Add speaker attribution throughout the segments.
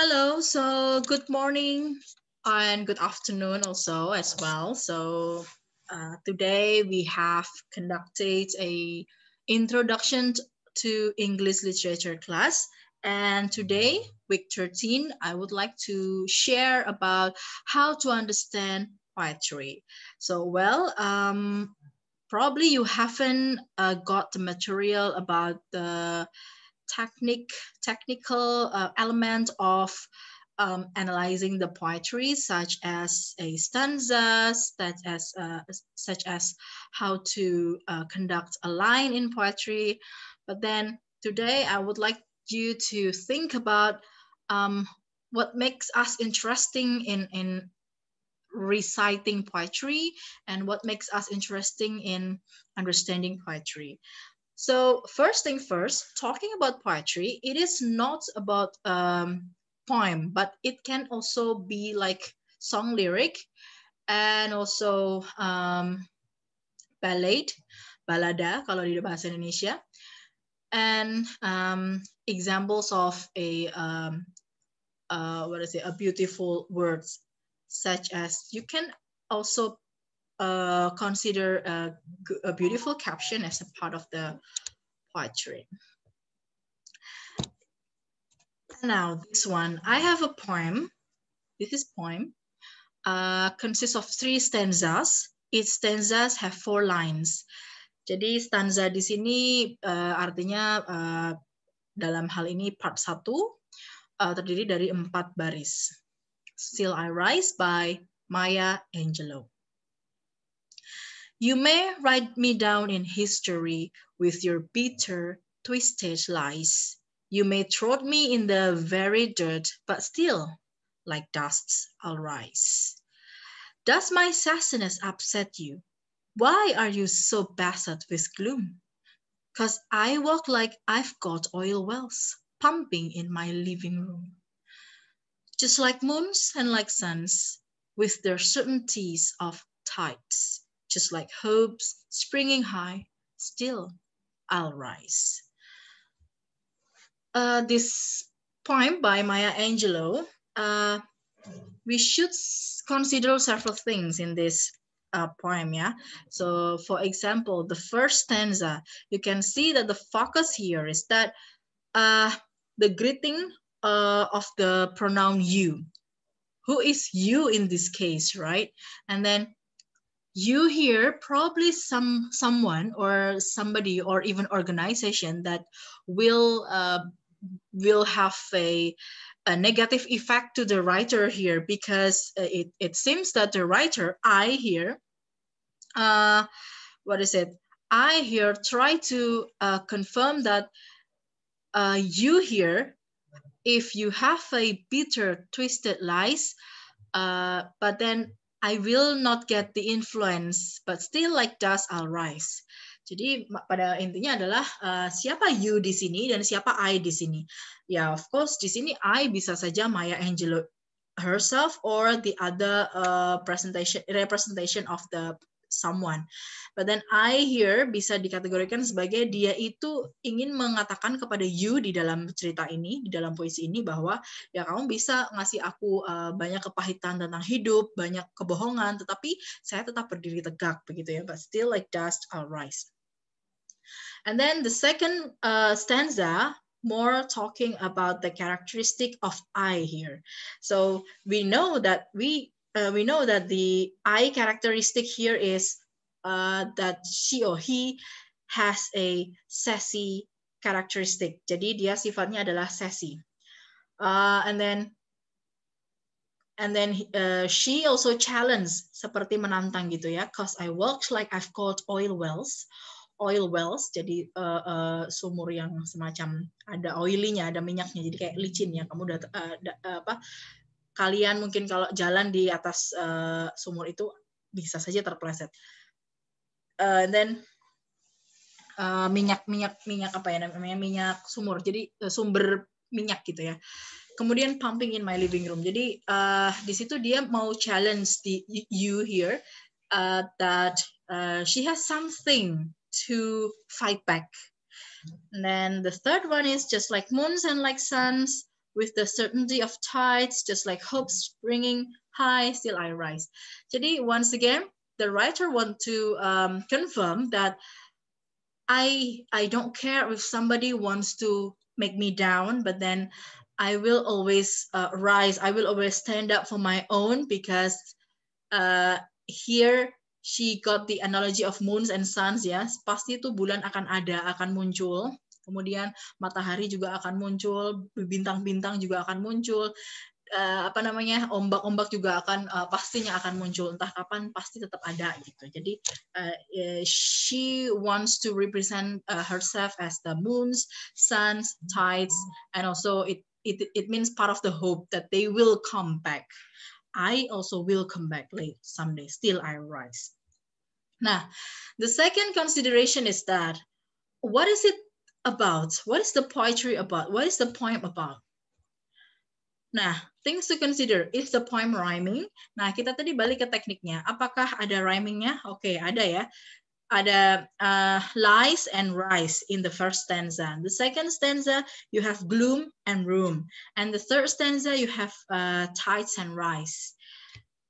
Speaker 1: Hello, so good morning and good afternoon also as well. So uh, today we have conducted a introduction to English literature class. And today, week 13, I would like to share about how to understand poetry. So, well, um, probably you haven't uh, got the material about the technique, technical uh, element of um, analyzing the poetry, such as a stanza, such as, uh, such as how to uh, conduct a line in poetry. But then today, I would like you to think about um, what makes us interesting in, in reciting poetry and what makes us interesting in understanding poetry. So first thing first, talking about poetry, it is not about um, poem, but it can also be like song lyric and also um, ballad, balada kalau di bahasa Indonesia. And um, examples of a, um, uh, what is it, a beautiful words such as you can also uh, consider a, a, beautiful caption as a part of the poetry. Now this one, I have a poem. This is poem. Uh, consists of three stanzas. Each stanzas have four lines. Jadi stanza di sini uh, artinya uh, dalam hal ini part satu uh, terdiri dari empat baris. Still I Rise by Maya Angelou. You may write me down in history with your bitter, twisted lies. You may trot me in the very dirt, but still, like dusts, I'll rise. Does my sassiness upset you? Why are you so battered with gloom? Cause I walk like I've got oil wells pumping in my living room. Just like moons and like suns, with their certainties of tides, just like hopes springing high, still I'll rise. Uh, this poem by Maya Angelou, uh, we should consider several things in this uh, poem, yeah? So for example, the first stanza, you can see that the focus here is that uh, the greeting uh, of the pronoun you. Who is you in this case, right? And then you hear probably some someone or somebody or even organization that will uh, will have a, a negative effect to the writer here because uh, it, it seems that the writer i here uh, what is it i here try to uh, confirm that uh, you here if you have a bitter twisted lies uh, but then I will not get the influence, but still like dust I'll rise. Jadi pada intinya adalah uh, siapa you di sini dan siapa I di sini. Ya, of course di sini I bisa saja Maya Angelou herself or the other uh, presentation representation of the someone. But then I here bisa dikategorikan sebagai dia itu ingin mengatakan kepada you di dalam cerita ini, di dalam puisi ini bahwa ya kamu bisa ngasih aku eh, banyak kepahitan tentang hidup, banyak kebohongan, tetapi saya tetap berdiri tegak begitu ya. But still like dust I'll rise. And then the second uh, stanza more talking about the characteristic of I here. So we know that we uh, we know that the I characteristic here is uh, that she or he has a sassy characteristic. Jadi dia sifatnya adalah sassy. Uh, and then and then uh, she also challenge seperti menantang gitu ya. Cause I worked like I've called oil wells, oil wells. Jadi uh, uh, sumur yang semacam ada oilinya, ada minyaknya. Jadi kayak licin ya. Kamu udah uh, da, uh, apa kalian mungkin kalau jalan di atas uh, sumur itu bisa saja terpleset. Uh, and then uh, minyak minyak minyak apa ya namanya minyak sumur. Jadi uh, sumber minyak gitu ya. Kemudian pumping in my living room. Jadi uh, di situ dia mau challenge the you here uh, that uh, she has something to fight back. And then the third one is just like moons and like suns, with the certainty of tides, just like hope springing high, still I rise. Jadi once again, the writer want to um, confirm that I I don't care if somebody wants to make me down, but then I will always uh, rise. I will always stand up for my own because uh, here she got the analogy of moons and suns ya. Pasti itu bulan akan ada, akan muncul. Kemudian matahari juga akan muncul, bintang-bintang juga akan muncul. Uh, apa namanya ombak-ombak juga akan uh, pastinya akan muncul entah kapan pasti tetap ada gitu jadi uh, she wants to represent uh, herself as the moons suns tides and also it it it means part of the hope that they will come back I also will come back late someday still I rise nah the second consideration is that what is it about? What is the poetry about? What is the poem about? Nah, things to consider. Is the poem rhyming? Nah, kita tadi balik ke tekniknya. Apakah ada rhymingnya? Oke, okay, ada ya. Ada uh, lies and rise in the first stanza. The second stanza, you have gloom and room. And the third stanza, you have uh, tides and rise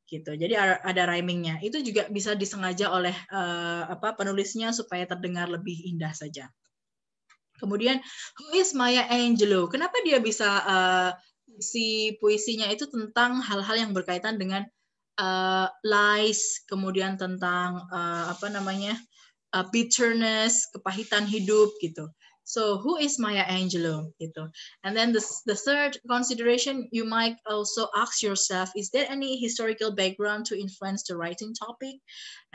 Speaker 1: gitu. Jadi ada rhymingnya. Itu juga bisa disengaja oleh uh, apa penulisnya supaya terdengar lebih indah saja. Kemudian who is Maya Angelou? Kenapa dia bisa uh, eh, si puisinya itu tentang hal-hal yang berkaitan dengan uh, lies, kemudian tentang uh, apa namanya uh, bitterness, kepahitan hidup gitu. So who is Maya Angelou gitu. And then the, the third consideration you might also ask yourself is there any historical background to influence the writing topic?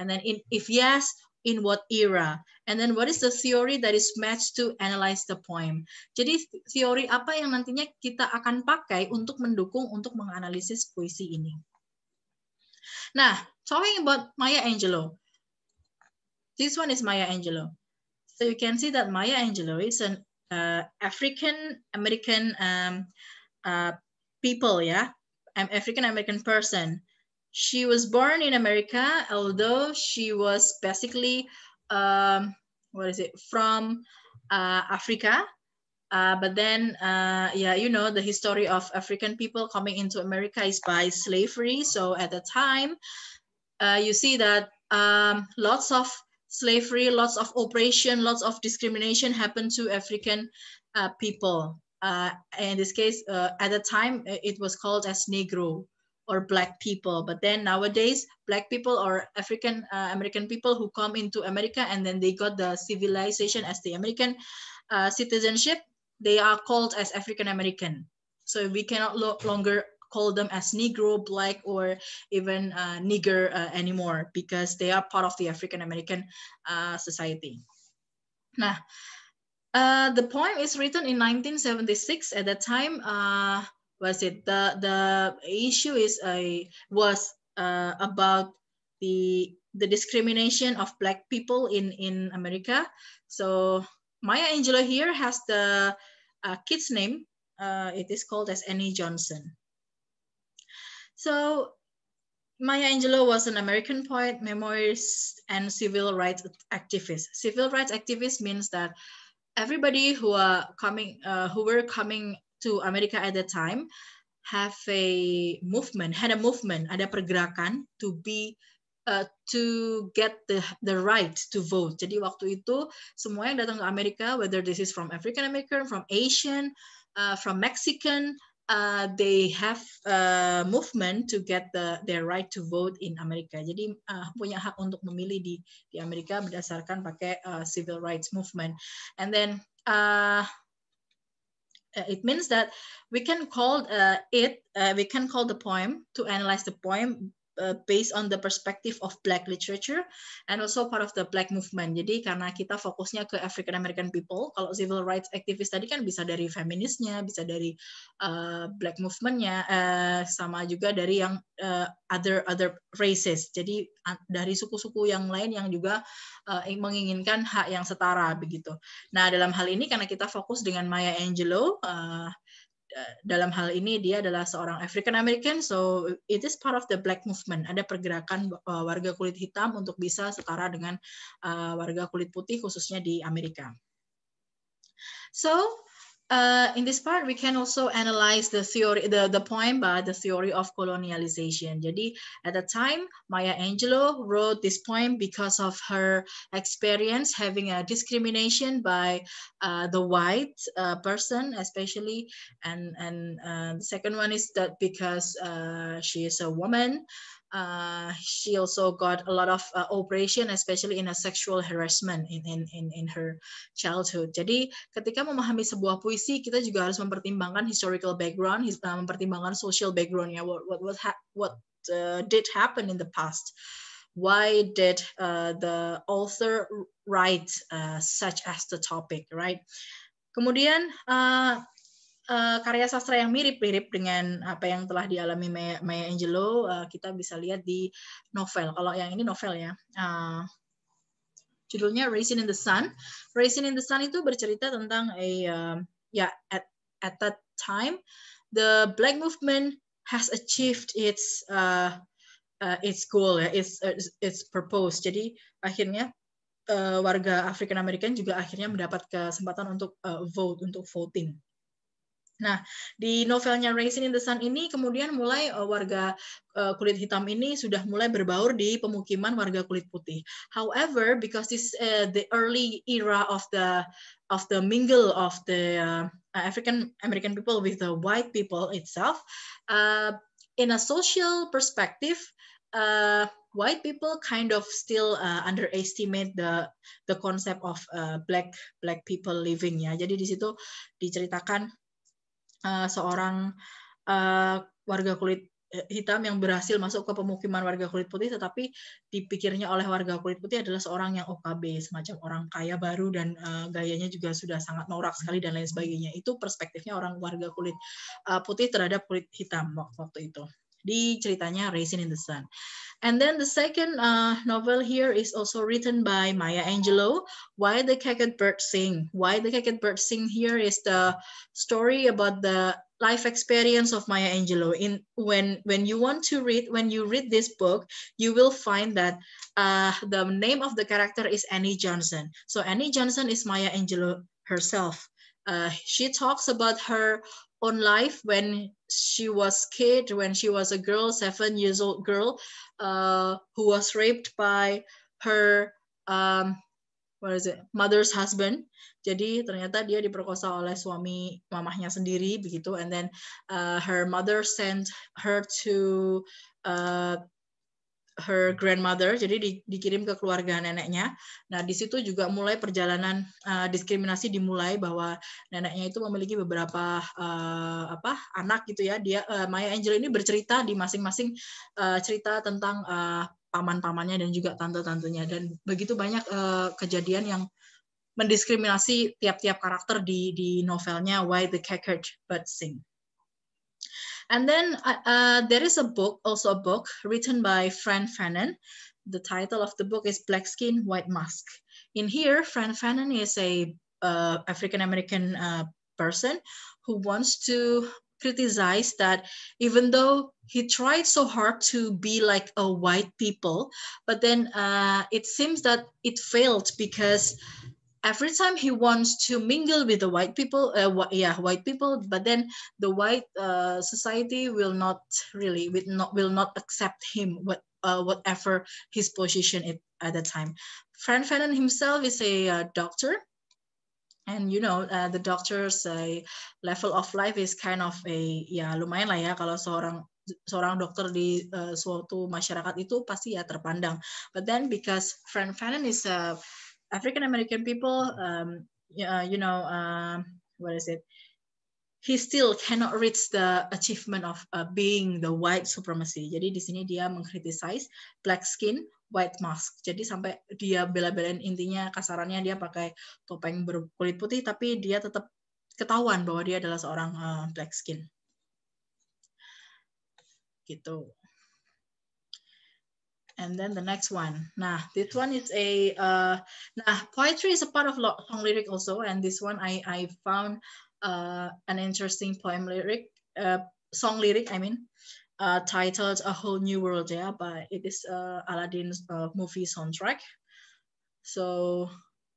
Speaker 1: And then in, if yes, in what era, and then what is the theory that is matched to analyze the poem. Jadi teori apa yang nantinya kita akan pakai untuk mendukung untuk menganalisis puisi ini. Nah, talking about Maya Angelou. This one is Maya Angelou. So you can see that Maya Angelou is an uh, African American um, uh, people, yeah, an African American person. She was born in America, although she was basically, um, what is it, from uh, Africa. Uh, but then, uh, yeah, you know, the history of African people coming into America is by slavery. So at the time, uh, you see that um, lots of slavery, lots of oppression, lots of discrimination happened to African uh, people. Uh, in this case, uh, at the time, it was called as Negro or black people but then nowadays black people or african uh, american people who come into america and then they got the civilization as the american uh, citizenship they are called as african american so we cannot lo longer call them as negro black or even uh, nigger uh, anymore because they are part of the african american uh, society now uh, the poem is written in 1976 at that time was it the the issue is I was uh, about the the discrimination of black people in in America. So Maya Angelou here has the uh, kid's name. Uh, it is called as Annie Johnson. So Maya Angelou was an American poet, memoirist, and civil rights activist. Civil rights activist means that everybody who are coming, uh, who were coming to America at that time have a movement, had a movement, ada pergerakan to be uh, to get the the right to vote. Jadi waktu itu semua yang datang ke Amerika, whether this is from African American, from Asian, uh, from Mexican, uh, they have a movement to get the their right to vote in Amerika. Jadi uh, punya hak untuk memilih di di Amerika berdasarkan pakai uh, civil rights movement. And then uh, Uh, it means that we can call uh, it, uh, we can call the poem to analyze the poem Uh, based on the perspective of Black literature and also part of the Black movement. Jadi karena kita fokusnya ke African American people, kalau civil rights activist tadi kan bisa dari feminisnya, bisa dari uh, Black movementnya, uh, sama juga dari yang uh, other other races. Jadi uh, dari suku-suku yang lain yang juga uh, menginginkan hak yang setara begitu. Nah dalam hal ini karena kita fokus dengan Maya Angelou. Uh, dalam hal ini dia adalah seorang African American, so it is part of the Black Movement. Ada pergerakan eh, warga kulit hitam untuk bisa setara dengan eh, warga kulit putih khususnya di Amerika. So Uh, in this part, we can also analyze the theory, the, the poem by the theory of colonialization. Jadi, at the time, Maya Angelou wrote this poem because of her experience having a discrimination by uh, the white uh, person, especially. And, and uh, the second one is that because uh, she is a woman, uh, she also got a lot of uh, operation, especially in a sexual harassment in, in, in, in her childhood. Jadi ketika memahami sebuah puisi, kita juga harus mempertimbangkan historical background, his, uh, mempertimbangkan social backgroundnya, what what what, ha what uh, did happen in the past. Why did uh, the author write uh, such as the topic, right? Kemudian uh, Eh, karya sastra yang mirip-mirip dengan apa yang telah dialami Maya, Angelou eh, kita bisa lihat di novel. Kalau yang ini novel ya. Eh, judulnya Racing in the Sun. Racing in the Sun itu bercerita tentang a ya at at that time the black movement has achieved its uh, its goal ya, its its purpose. Jadi akhirnya warga African American juga akhirnya mendapat kesempatan untuk vote untuk voting. Nah, di novelnya Racing in the Sun ini kemudian mulai uh, warga uh, kulit hitam ini sudah mulai berbaur di pemukiman warga kulit putih. However, because this uh, the early era of the of the mingle of the uh, African American people with the white people itself, uh, in a social perspective, uh, white people kind of still uh, underestimate the the concept of uh, black black people living ya. Jadi di situ diceritakan uh, seorang uh, warga kulit hitam yang berhasil masuk ke pemukiman warga kulit putih tetapi dipikirnya oleh warga kulit putih adalah seorang yang OKB semacam orang kaya baru dan uh, gayanya juga sudah sangat norak sekali dan lain sebagainya itu perspektifnya orang warga kulit uh, putih terhadap kulit hitam waktu, waktu itu di ceritanya Raisin in the Sun. And then the second uh, novel here is also written by Maya Angelou, Why the caged Bird Sing. Why the caged Bird Sing here is the story about the life experience of Maya Angelou. In when when you want to read when you read this book, you will find that uh, the name of the character is Annie Johnson. So Annie Johnson is Maya Angelou herself. Uh, she talks about her own life when she was kid, when she was a girl, seven years old girl, uh, who was raped by her um, what is it, mother's husband. Jadi ternyata dia diperkosa oleh suami mamahnya sendiri begitu, and then uh, her mother sent her to uh, her grandmother, jadi di, dikirim ke keluarga neneknya. Nah, di situ juga mulai perjalanan uh, diskriminasi dimulai bahwa neneknya itu memiliki beberapa uh, apa anak gitu ya. Dia uh, Maya Angel ini bercerita di masing-masing uh, cerita tentang uh, paman-pamannya dan juga tante-tantenya dan begitu banyak uh, kejadian yang mendiskriminasi tiap-tiap karakter di di novelnya Why the Cat Bird Sing. And then uh, uh, there is a book, also a book written by Fran Fanon. The title of the book is Black Skin, White Mask. In here, Fran Fanon is a uh, African-American uh, person who wants to criticize that even though he tried so hard to be like a white people, but then uh, it seems that it failed because every time he wants to mingle with the white people, uh, wh yeah, white people, but then the white uh, society will not really will not will not accept him what uh, whatever his position it, at the time. Fran Fanon himself is a uh, doctor. And you know uh, the doctor's uh, level of life is kind of a yeah, lumayan lah ya kalau seorang seorang dokter di uh, suatu masyarakat itu pasti ya terpandang. But then because Fran Fanon is a African American people, um, uh, you know, uh, what is it? He still cannot reach the achievement of uh, being the white supremacy. Jadi di sini dia mengkritisize black skin white mask. Jadi sampai dia bela-belain intinya kasarannya dia pakai topeng berkulit putih tapi dia tetap ketahuan bahwa dia adalah seorang uh, black skin. Gitu. and then the next one. Nah, this one is a uh, nah poetry is a part of song lyric also, and this one I I found uh, an interesting poem lyric, uh, song lyric. I mean, uh, titled "A Whole New World." Yeah, but it is uh, Aladdin's uh, movie soundtrack. So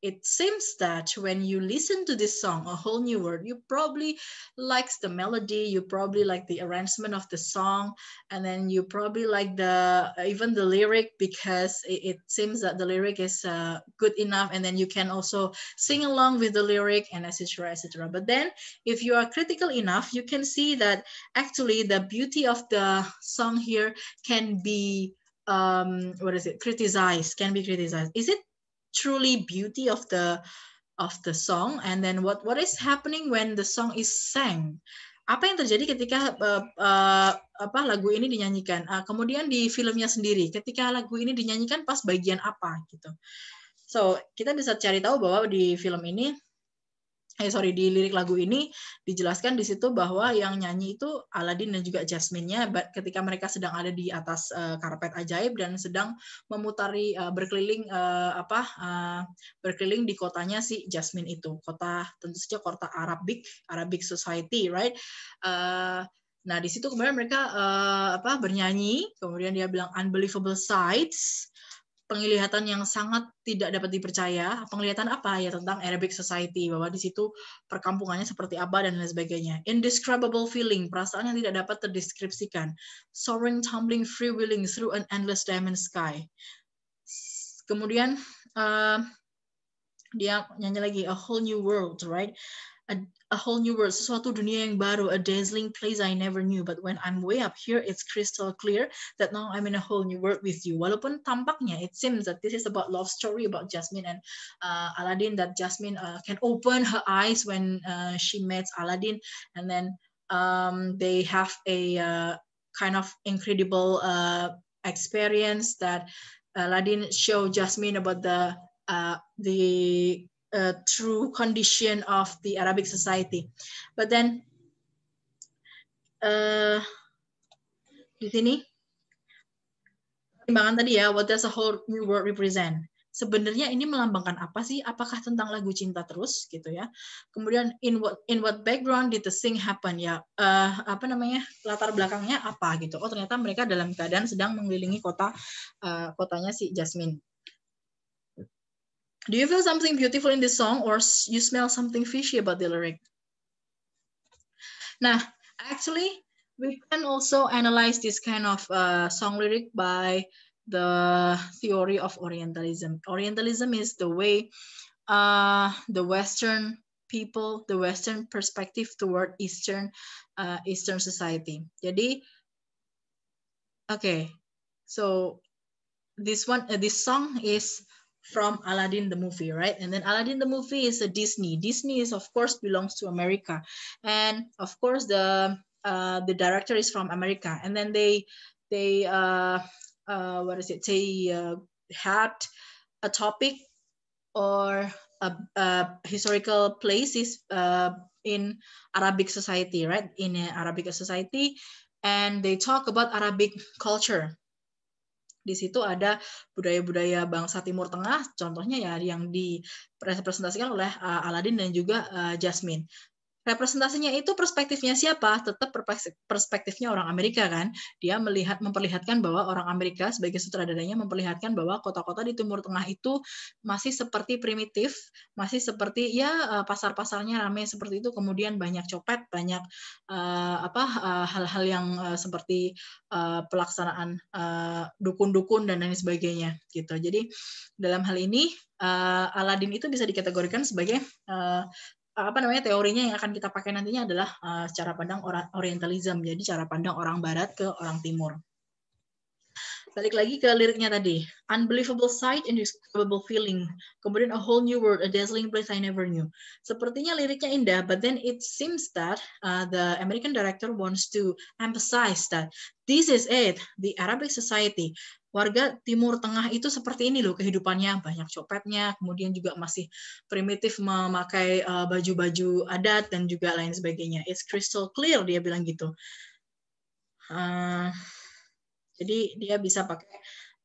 Speaker 1: it seems that when you listen to this song, A Whole New World, you probably likes the melody, you probably like the arrangement of the song, and then you probably like the even the lyric because it, it seems that the lyric is uh, good enough, and then you can also sing along with the lyric and etc. etc. But then, if you are critical enough, you can see that actually the beauty of the song here can be um, what is it? Criticized can be criticized. Is it truly beauty of the of the song and then what what is happening when the song is sang apa yang terjadi ketika uh, uh, apa lagu ini dinyanyikan uh, kemudian di filmnya sendiri ketika lagu ini dinyanyikan pas bagian apa gitu so kita bisa cari tahu bahwa di film ini eh sorry di lirik lagu ini dijelaskan di situ bahwa yang nyanyi itu Aladin dan juga Jasmine-nya ketika mereka sedang ada di atas uh, karpet ajaib dan sedang memutari uh, berkeliling uh, apa uh, berkeliling di kotanya si Jasmine itu kota tentu saja kota Arabic Arabic Society right uh, nah di situ kemudian mereka uh, apa bernyanyi kemudian dia bilang unbelievable sights penglihatan yang sangat tidak dapat dipercaya. Penglihatan apa ya tentang Arabic society bahwa di situ perkampungannya seperti apa dan lain sebagainya. Indescribable feeling, perasaan yang tidak dapat terdeskripsikan. Soaring, tumbling, free willing through an endless diamond sky. Kemudian uh, dia nyanyi lagi a whole new world, right? a, a whole new world, sesuatu dunia yang baru, a dazzling place I never knew. But when I'm way up here, it's crystal clear that now I'm in a whole new world with you. Walaupun tampaknya, it seems that this is about love story about Jasmine and uh, Aladdin, that Jasmine uh, can open her eyes when uh, she meets Aladdin. And then um, they have a uh, kind of incredible uh, experience that Aladdin show Jasmine about the uh, the uh, true condition of the Arabic society. But then uh, di sini pertimbangan tadi ya, what does the whole new world represent? Sebenarnya ini melambangkan apa sih? Apakah tentang lagu cinta terus gitu ya? Kemudian in what in what background did the thing happen ya? Uh, apa namanya latar belakangnya apa gitu? Oh ternyata mereka dalam keadaan sedang mengelilingi kota uh, kotanya si Jasmine Do you feel something beautiful in this song or you smell something fishy about the lyric? Now, actually, we can also analyze this kind of uh, song lyric by the theory of Orientalism. Orientalism is the way uh, the Western people, the Western perspective toward Eastern, uh, Eastern society. Jadi, okay, so this one, uh, this song is from Aladdin the movie, right? And then Aladdin the movie is a Disney. Disney is of course belongs to America, and of course the uh, the director is from America. And then they they uh, uh, what is it? They uh, had a topic or a, a historical places uh, in Arabic society, right? In Arabic society, and they talk about Arabic culture di situ ada budaya-budaya bangsa Timur Tengah, contohnya ya yang dipresentasikan oleh eh, Aladin dan juga eh, Jasmine representasinya itu perspektifnya siapa? Tetap perspektifnya orang Amerika kan. Dia melihat memperlihatkan bahwa orang Amerika sebagai sutradaranya memperlihatkan bahwa kota-kota di Timur Tengah itu masih seperti primitif, masih seperti ya eh, pasar-pasarnya ramai seperti itu, kemudian banyak copet, banyak uh, apa hal eh, hal-hal yang uh, seperti uh, pelaksanaan dukun dukun-dukun dan lain sebagainya gitu. Jadi dalam hal ini uh, Aladin itu bisa dikategorikan sebagai uh, apa namanya teorinya yang akan kita pakai nantinya adalah uh, cara pandang orientalism jadi cara pandang orang barat ke orang timur balik lagi ke liriknya tadi. Unbelievable sight, indescribable feeling. Kemudian a whole new world, a dazzling place I never knew. Sepertinya liriknya indah, but then it seems that uh, the American director wants to emphasize that this is it, the Arabic society warga Timur Tengah itu seperti ini loh kehidupannya banyak copetnya kemudian juga masih primitif memakai eh, baju-baju uh, adat dan juga lain sebagainya it's crystal clear dia bilang gitu uh, jadi dia bisa pakai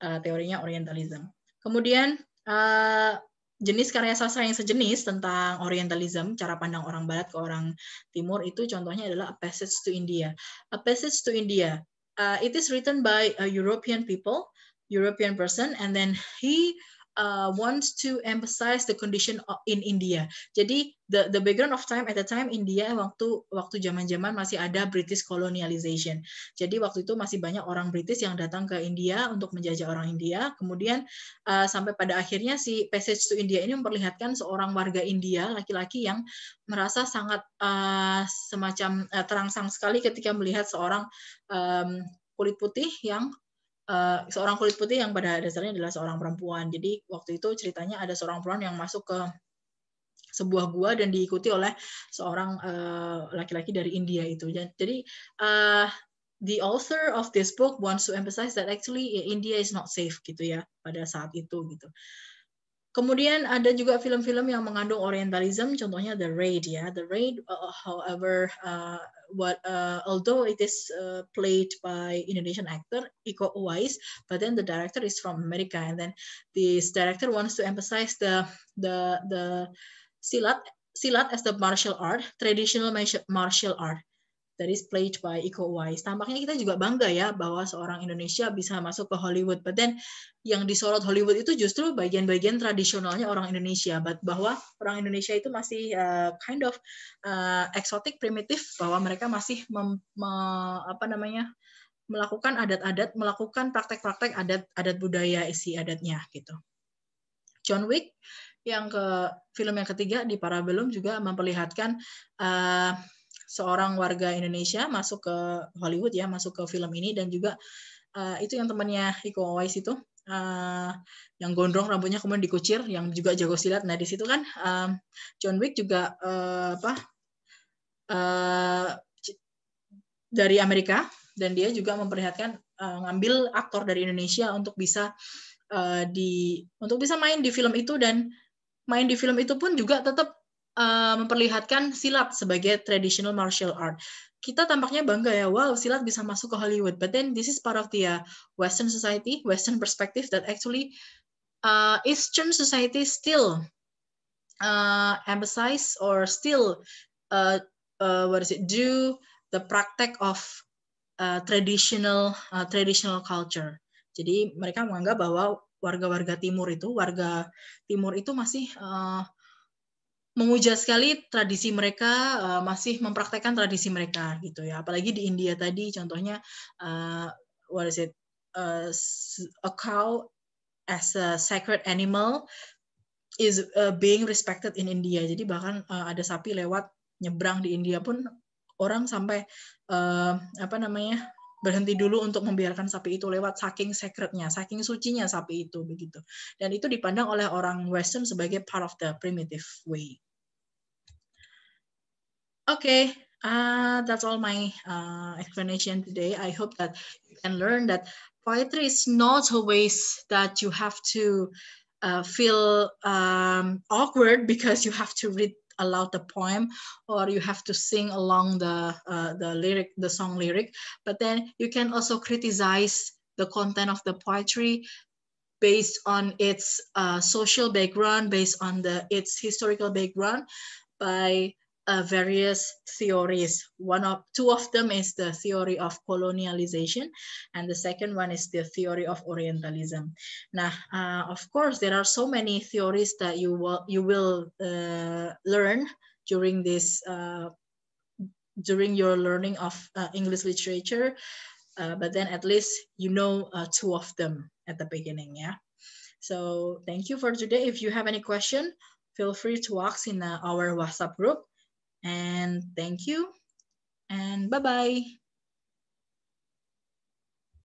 Speaker 1: uh, teorinya Orientalism kemudian uh, jenis karya sastra yang sejenis tentang Orientalism, cara pandang orang Barat ke orang Timur itu contohnya adalah A Passage to India. A Passage to India uh, it is written by a European people, European person, and then he uh, wants to emphasize the condition in India. Jadi the the background of time at the time India waktu waktu zaman-zaman masih ada British colonialization. Jadi waktu itu masih banyak orang British yang datang ke India untuk menjajah orang India. Kemudian uh, sampai pada akhirnya si Passage to India ini memperlihatkan seorang warga India laki-laki yang merasa sangat uh, semacam uh, terangsang sekali ketika melihat seorang um, kulit putih yang Eh, seorang kulit putih yang pada dasarnya adalah seorang perempuan. Jadi waktu itu ceritanya ada seorang perempuan yang masuk ke sebuah gua dan diikuti oleh seorang eh, laki-laki uh, dari India itu. Jadi uh, the author of this book wants to emphasize that actually ya, India is not safe gitu ya pada saat itu gitu. Kemudian ada juga film-film yang mengandung Orientalism, contohnya The Raid ya. The Raid, uh, uh, however, uh, what uh, although it is uh, played by Indonesian actor Iko Uwais, but then the director is from America, and then this director wants to emphasize the the the silat silat as the martial art, traditional martial art that is played by Iko Uwais. Tampaknya kita juga bangga ya bahwa seorang Indonesia bisa masuk ke Hollywood. But then yang disorot Hollywood itu justru bagian-bagian tradisionalnya orang Indonesia. But bahwa orang Indonesia itu masih uh, kind of uh, eksotik, primitif, bahwa mereka masih mem, me, apa namanya melakukan adat-adat, melakukan praktek-praktek adat-adat budaya isi adatnya gitu. John Wick yang ke film yang ketiga di Parabellum juga memperlihatkan uh, seorang warga Indonesia masuk ke Hollywood ya, masuk ke film ini dan juga uh, itu yang temannya Iko Uwais itu uh, yang gondrong rambutnya kemudian dikucir yang juga jago silat. Nah, di situ kan um, John Wick juga uh, apa uh, dari Amerika dan dia juga memperlihatkan uh, ngambil aktor dari Indonesia untuk bisa uh, di untuk bisa main di film itu dan main di film itu pun juga tetap Eh, memperlihatkan silat sebagai traditional martial art. Kita tampaknya bangga ya, wow silat bisa masuk ke Hollywood. But then this is part of the uh, Western society, Western perspective that actually uh, Eastern society still uh, emphasize or still uh, uh, what is it do the practice of uh, traditional uh, traditional culture. Jadi mereka menganggap bahwa warga-warga timur itu warga timur itu masih uh, menguja sekali tradisi mereka uh, masih mempraktekkan tradisi mereka gitu ya apalagi di India tadi contohnya uh, what is it uh, a cow as a sacred animal is uh, being respected in India jadi bahkan uh, ada sapi lewat nyebrang di India pun orang sampai uh, apa namanya berhenti dulu untuk membiarkan sapi itu lewat saking sacrednya, saking sucinya sapi itu begitu. Dan itu dipandang oleh orang Western sebagai part of the primitive way. Oke, okay, uh, that's all my uh, explanation today. I hope that you can learn that poetry is not always that you have to uh, feel um, awkward because you have to read aloud the poem or you have to sing along the, uh, the lyric, the song lyric. But then you can also criticize the content of the poetry based on its uh, social background, based on the its historical background by uh, various theories. One of two of them is the theory of colonialization, and the second one is the theory of Orientalism. Now, uh, of course, there are so many theories that you will you will uh, learn during this uh, during your learning of uh, English literature, uh, but then at least you know two of them at the beginning. Yeah. So thank you for today. If you have any question, feel free to ask in our WhatsApp group. And thank you and bye-bye.